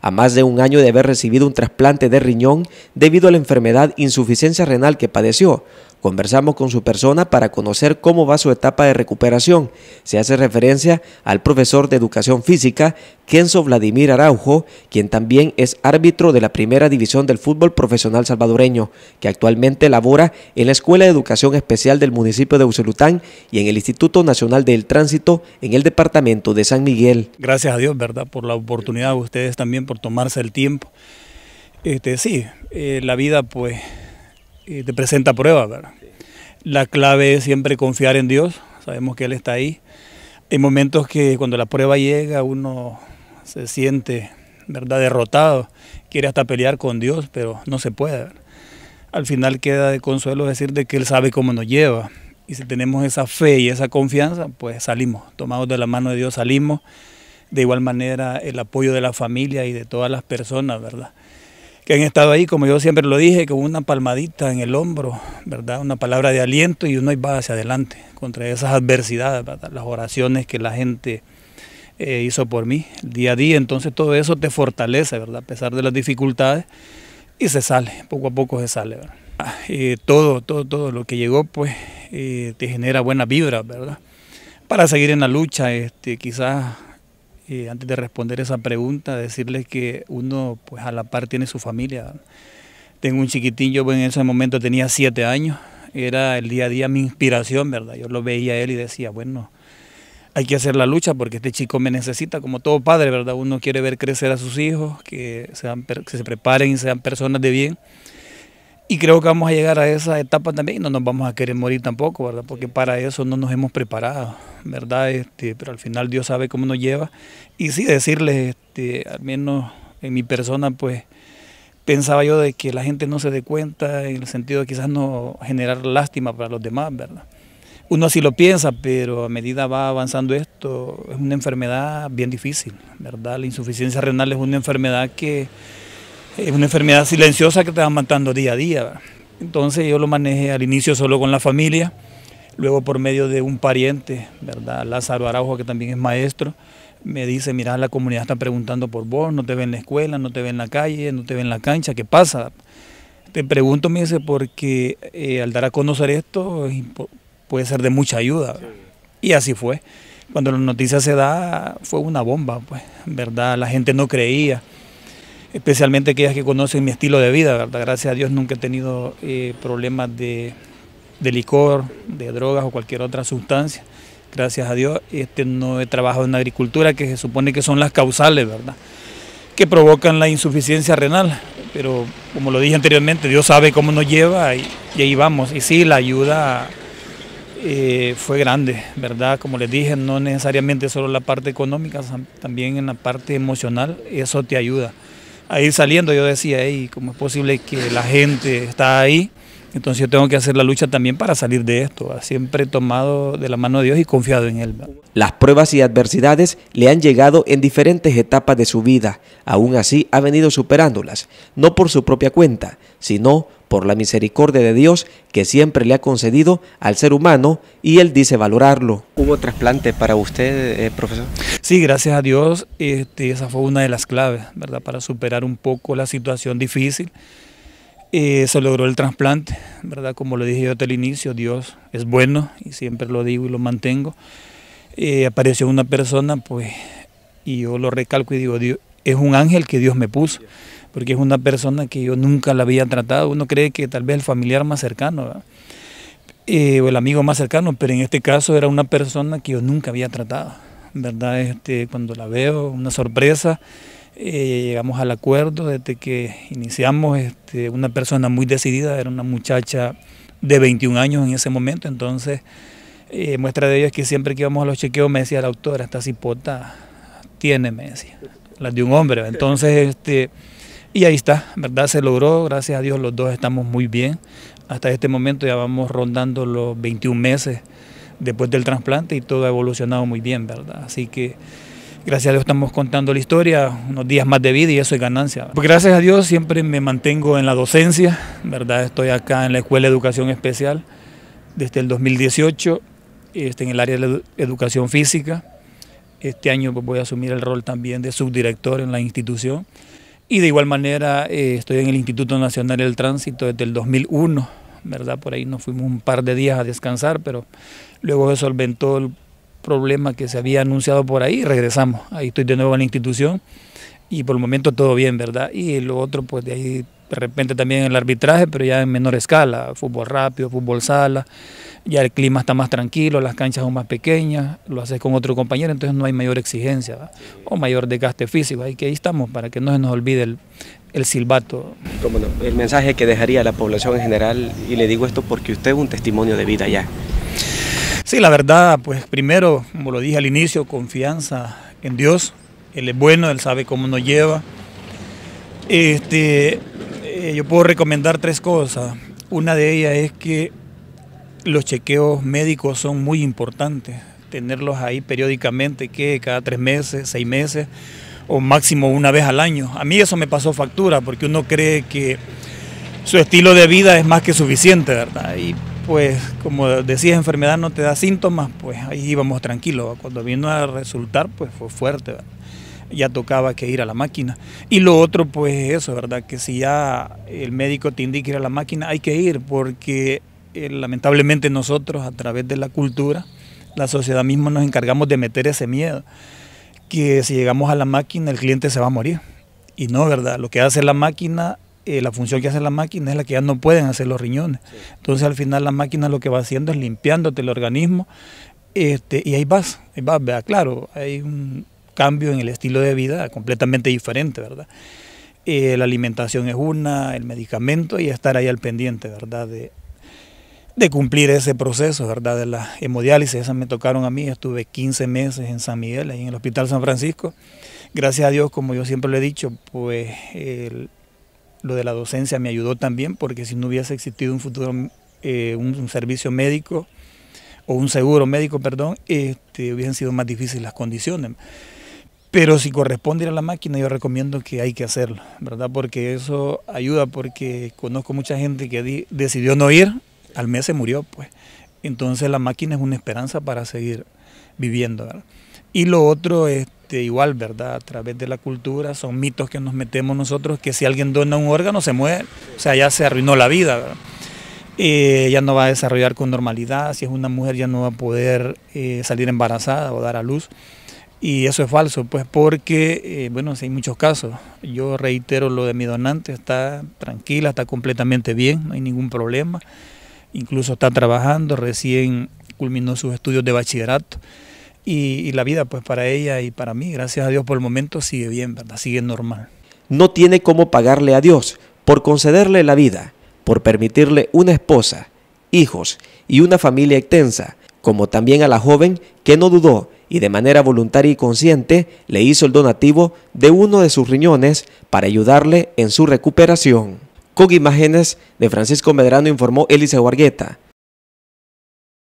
a más de un año de haber recibido un trasplante de riñón debido a la enfermedad insuficiencia renal que padeció, Conversamos con su persona para conocer cómo va su etapa de recuperación. Se hace referencia al profesor de educación física, Kenzo Vladimir Araujo, quien también es árbitro de la primera división del fútbol profesional salvadoreño, que actualmente labora en la Escuela de Educación Especial del municipio de Usulután y en el Instituto Nacional del Tránsito en el departamento de San Miguel. Gracias a Dios, ¿verdad?, por la oportunidad, ustedes también por tomarse el tiempo. Este, sí, eh, la vida pues y te presenta pruebas, ¿verdad? La clave es siempre confiar en Dios, sabemos que Él está ahí. Hay momentos que cuando la prueba llega uno se siente, ¿verdad?, derrotado, quiere hasta pelear con Dios, pero no se puede. Al final queda de consuelo decir de que Él sabe cómo nos lleva. Y si tenemos esa fe y esa confianza, pues salimos, tomados de la mano de Dios salimos. De igual manera, el apoyo de la familia y de todas las personas, ¿verdad? que han estado ahí, como yo siempre lo dije, con una palmadita en el hombro, ¿verdad? Una palabra de aliento y uno va hacia adelante contra esas adversidades, Las oraciones que la gente eh, hizo por mí día a día. Entonces todo eso te fortalece, ¿verdad? A pesar de las dificultades y se sale, poco a poco se sale, ah, todo, todo, todo lo que llegó, pues eh, te genera buena vibra, ¿verdad? Para seguir en la lucha, este, quizás eh, antes de responder esa pregunta, decirles que uno pues a la par tiene su familia. Tengo un chiquitín, yo en ese momento tenía siete años, era el día a día mi inspiración, ¿verdad? Yo lo veía a él y decía, bueno, hay que hacer la lucha porque este chico me necesita, como todo padre, ¿verdad? Uno quiere ver crecer a sus hijos, que, sean, que se preparen y sean personas de bien. Y creo que vamos a llegar a esa etapa también y no nos vamos a querer morir tampoco, ¿verdad? Porque para eso no nos hemos preparado, ¿verdad? Este, pero al final Dios sabe cómo nos lleva. Y sí, decirles, este, al menos en mi persona, pues pensaba yo de que la gente no se dé cuenta en el sentido de quizás no generar lástima para los demás, ¿verdad? Uno así lo piensa, pero a medida va avanzando esto, es una enfermedad bien difícil, ¿verdad? La insuficiencia renal es una enfermedad que es una enfermedad silenciosa que te va matando día a día. Entonces yo lo manejé al inicio solo con la familia, luego por medio de un pariente, ¿verdad? Lázaro Araujo, que también es maestro, me dice, mira, la comunidad está preguntando por vos, no te ve en la escuela, no te ve en la calle, no te ve en la cancha, ¿qué pasa? Te pregunto, me dice, porque eh, al dar a conocer esto puede ser de mucha ayuda. Y así fue. Cuando la noticia se da, fue una bomba, pues, ¿verdad? La gente no creía especialmente aquellas que conocen mi estilo de vida, ¿verdad? Gracias a Dios nunca he tenido eh, problemas de, licor, de drogas o cualquier otra sustancia. Gracias a Dios este, no he trabajado en agricultura, que se supone que son las causales, ¿verdad? Que provocan la insuficiencia renal. Pero como lo dije anteriormente, Dios sabe cómo nos lleva y, ahí vamos. Y sí, la ayuda eh, fue grande, ¿verdad? Como les dije, no necesariamente solo la parte económica, también en la parte emocional, eso te ayuda a saliendo. Yo decía, ¿cómo es posible que la gente está ahí? Entonces yo tengo que hacer la lucha también para salir de esto, siempre tomado de la mano de Dios y confiado en Él. Las pruebas y adversidades le han llegado en diferentes etapas de su vida, aún así ha venido superándolas, no por su propia cuenta, sino por la misericordia de Dios que siempre le ha concedido al ser humano y él dice valorarlo. ¿Hubo trasplante para usted, eh, profesor? Sí, gracias a Dios, este, esa fue una de las claves, ¿verdad? Para superar un poco la situación difícil. Eh, se logró el trasplante, ¿verdad? Como lo dije yo desde el inicio, Dios es bueno y siempre lo digo y lo mantengo. Eh, apareció una persona, pues, y yo lo recalco y digo, Dios, es un ángel que Dios me puso porque es una persona que yo nunca la había tratado. Uno cree que tal vez el familiar más cercano eh, o el amigo más cercano, pero en este caso era una persona que yo nunca había tratado. ¿verdad? Este, cuando la veo, una sorpresa. Eh, llegamos al acuerdo desde que iniciamos, este, una persona muy decidida, era una muchacha de 21 años en ese momento, entonces eh, muestra de ello es que siempre que íbamos a los chequeos me decía la autora, esta cipota tiene, me decía, la de un hombre, entonces este... Y ahí está, ¿verdad? Se logró, gracias a Dios los dos estamos muy bien. Hasta este momento ya vamos rondando los 21 meses después del trasplante y todo ha evolucionado muy bien, ¿verdad? Así que gracias a Dios estamos contando la historia, unos días más de vida y eso es ganancia. Pues gracias a Dios siempre me mantengo en la docencia, ¿verdad? Estoy acá en la Escuela de Educación Especial desde el 2018, este, en el área de educación física. Este año pues, voy a asumir el rol también de subdirector en la institución. Y de igual manera eh, estoy en el Instituto Nacional del Tránsito desde el 2001, ¿verdad? Por ahí nos fuimos un par de días a descansar, pero luego se solventó el problema que se había anunciado por ahí y regresamos. Ahí estoy de nuevo en la institución y por el momento todo bien, ¿verdad? Y lo otro, pues de ahí de repente también el arbitraje, pero ya en menor escala, fútbol rápido, fútbol sala, ya el clima está más tranquilo, las canchas son más pequeñas, lo haces con otro compañero, entonces no hay mayor exigencia o mayor desgaste físico, ahí que ahí estamos para que no se nos olvide el, silbato. ¿Cómo el mensaje que dejaría a la población en general, y le digo esto porque usted es un testimonio de vida ya. Sí, la verdad, pues primero, como lo dije al inicio, confianza en Dios, Él es bueno, Él sabe cómo nos lleva. Este, eh, yo puedo recomendar tres cosas. Una de ellas es que los chequeos médicos son muy importantes, tenerlos ahí periódicamente, que cada tres meses, seis meses o máximo una vez al año. A mí eso me pasó factura porque uno cree que su estilo de vida es más que suficiente, ¿verdad? Y pues como decías, enfermedad no te da síntomas, pues ahí íbamos tranquilos. Cuando vino a resultar, pues fue fuerte, ¿verdad? ya tocaba que ir a la máquina. Y lo otro, pues eso, ¿verdad? Que si ya el médico te indica ir a la máquina, hay que ir, porque eh, lamentablemente nosotros a través de la cultura, la sociedad misma nos encargamos de meter ese miedo, que si llegamos a la máquina el cliente se va a morir. Y no, ¿verdad? Lo que hace la máquina eh, la función que hace la máquina es la que ya no pueden hacer los riñones. Entonces al final la máquina lo que va haciendo es limpiándote el organismo este, y ahí vas, ahí vas, vea, claro, hay un, cambio en el estilo de vida completamente diferente, ¿verdad? Eh, la alimentación es una, el medicamento y estar ahí al pendiente, ¿verdad? De, cumplir ese proceso, ¿verdad? De la hemodiálisis, esas me tocaron a mí, estuve 15 meses en San Miguel, en el Hospital San Francisco. Gracias a Dios, como yo siempre lo he dicho, pues lo de la docencia me ayudó también, porque si no hubiese existido un futuro, eh, un, servicio médico, o un seguro médico, perdón, este, hubiesen sido más difíciles las condiciones. Pero si corresponde ir a la máquina, yo recomiendo que hay que hacerlo, ¿verdad? Porque eso ayuda, porque conozco mucha gente que decidió no ir, al mes se murió, pues. Entonces la máquina es una esperanza para seguir viviendo, ¿verdad? Y lo otro, este, igual, ¿verdad? A través de la cultura, son mitos que nos metemos nosotros, que si alguien dona un órgano se muere, o sea, ya se arruinó la vida, ¿verdad? Eh, ya no va a desarrollar con normalidad, si es una mujer ya no va a poder eh, salir embarazada o dar a luz. Y eso es falso, pues porque, eh, bueno, si hay muchos casos. Yo reitero lo de mi donante, está tranquila, está completamente bien, no hay ningún problema. Incluso está trabajando, recién culminó sus estudios de bachillerato. Y, y la vida, pues para ella y para mí, gracias a Dios por el momento, sigue bien, ¿verdad? Sigue normal. No tiene cómo pagarle a Dios por concederle la vida, por permitirle una esposa, hijos y una familia extensa, como también a la joven que no dudó y de manera voluntaria y consciente le hizo el donativo de uno de sus riñones para ayudarle en su recuperación. Con imágenes de Francisco Medrano informó Elisa Guargueta.